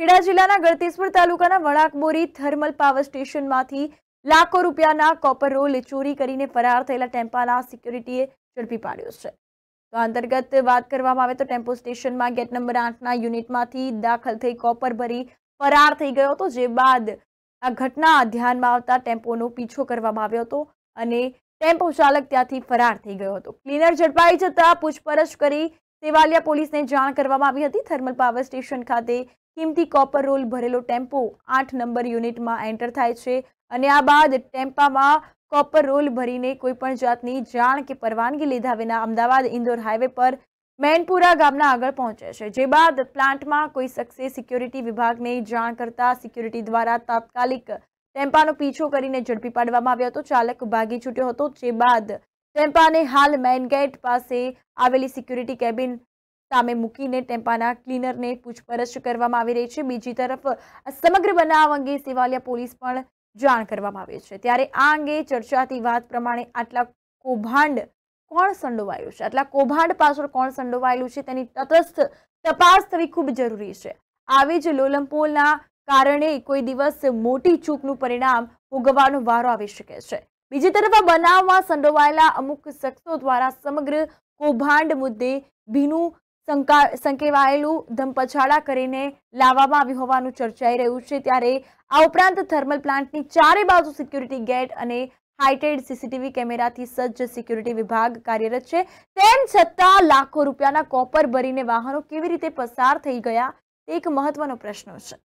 ખેડા જિલ્લાના ગળતેશ્વર તાલુકાના Wanakbori thermal power સ્ટેશનમાંથી લાખો રૂપિયાના કોપર રોલ ચોરી કરીને ફરાર થયેલા ટેમ્પાના સિક્યુરિટીએ ઝડપી પાડ્યો છે તો અંતર્ગત વાત કરવામાં આવે તો ટેમ્પો સ્ટેશનમાં ગેટ નંબર આઠના યુનિટમાંથી દાખલ થઈ કોપર ભરી ફરાર થઈ ગયો હતો જે બાદ આ ઘટના ધ્યાનમાં આવતા ટેમ્પોનો પીછો કરવામાં આવ્યો હતો અને ટેમ્પો ચાલક ત્યાંથી ફરાર થઈ ગયો હતો ક્લીનર ઝડપાઈ જતાં પૂછપરછ કરી સેવાલિયા પોલીસને જાણ કરવામાં આવી હતી થર્મલ પાવર સ્ટેશન ખાતે કિંમતી કોપર રોલ ભરેલો ટેમ્પો આઠ નંબર યુનિટમાં એન્ટર થાય છે અને આ બાદ ટેમ્પામાં કોપર રોલ ભરીને કોઈપણ જાતની જાણ કે પરવાનગી લીધા વિના અમદાવાદ ઇન્દોર હાઈવે પર મેનપુરા ગામના આગળ પહોંચે છે જે બાદ પ્લાન્ટમાં કોઈ શખ્સે સિક્યોરિટી વિભાગને જાણ કરતા સિક્યોરિટી દ્વારા તાત્કાલિક ટેમ્પાનો પીછો કરીને ઝડપી પાડવામાં આવ્યો હતો ચાલક ભાગી છૂટ્યો હતો જે બાદ ટેમ્પાને હાલ મેન ગેટ પાસે આવેલી સિક્યુરિટી કેબિન સામે મૂકીને ટેમ્પાના ક્લીનરને પૂછપરછ કરવામાં આવી રહી છે બીજી તરફ સમગ્ર બનાવ અંગે સેવાલિયા પોલીસ પણ જાણ કરવામાં આવી છે ત્યારે આ અંગે ચર્ચાતી વાત પ્રમાણે આટલા કૌભાંડ કોણ સંડોવાયું છે આટલા કૌભાંડ પાછળ કોણ સંડોવાયેલું છે તેની તટસ્થ તપાસ થવી ખૂબ જરૂરી છે આવી જ લોલમપોલના કારણે કોઈ દિવસ મોટી ચૂકનું પરિણામ ભોગવવાનો વારો આવી શકે છે બીજી તરફ આ બનાવમાં સંડોવાયેલા અમુક શખ્સો દ્વારા સમગ્ર કૌભાંડ મુદ્દે ભીનું સંકેવાયેલું ધમપછાડા કરીને લાવવામાં આવ્યું હોવાનું ચર્ચાઈ રહ્યું છે ત્યારે આ ઉપરાંત થર્મલ પ્લાન્ટની ચારે બાજુ સિક્યુરિટી ગેટ અને હાઇટેડ સીસીટીવી કેમેરાથી સજ્જ સિક્યુરિટી વિભાગ કાર્યરત છે તેમ છતાં લાખો રૂપિયાના કોપર ભરીને વાહનો કેવી રીતે પસાર થઈ ગયા તે એક મહત્વનો પ્રશ્ન છે